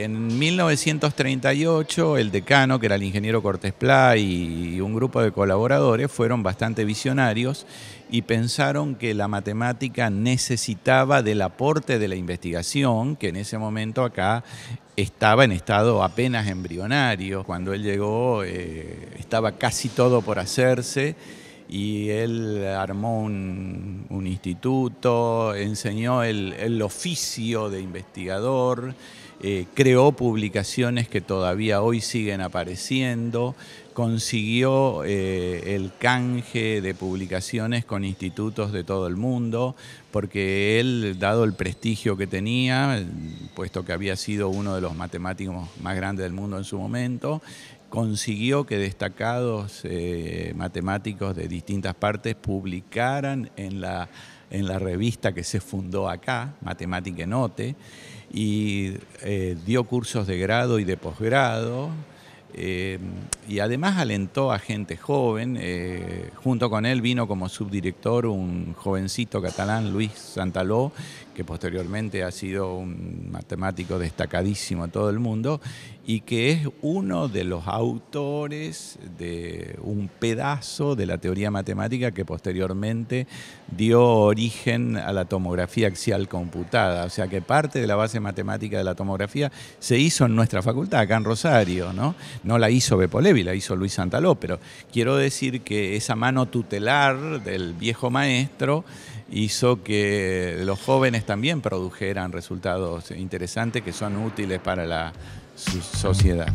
En 1938, el decano, que era el ingeniero Cortés Pla, y un grupo de colaboradores fueron bastante visionarios y pensaron que la matemática necesitaba del aporte de la investigación, que en ese momento acá estaba en estado apenas embrionario. Cuando él llegó, eh, estaba casi todo por hacerse y él armó un, instituto, enseñó el, oficio de investigador, eh, creó publicaciones que todavía hoy siguen apareciendo, consiguió eh, el canje de publicaciones con institutos de todo el mundo, porque él, dado el prestigio que tenía, puesto que había sido uno de los matemáticos más grandes del mundo en su momento, consiguió que destacados eh, matemáticos de distintas partes publicaran en la, revista que se fundó acá, Matemática Note, y eh, dio cursos de grado y de posgrado eh, y además alentó a gente joven. Eh, junto con él vino como subdirector un jovencito catalán, Luis Santaló, que posteriormente ha sido un matemático destacadísimo a todo el mundo y que es uno de los autores de un pedazo de la teoría matemática que posteriormente dio origen a la tomografía axial computada. O sea que parte de la base matemática de la tomografía se hizo en nuestra facultad, acá en Rosario, ¿no? no la hizo Bepolevi, la hizo Luis Santaló, pero quiero decir que esa mano tutelar del viejo maestro hizo que los jóvenes también produjeran resultados interesantes que son útiles para la sociedad.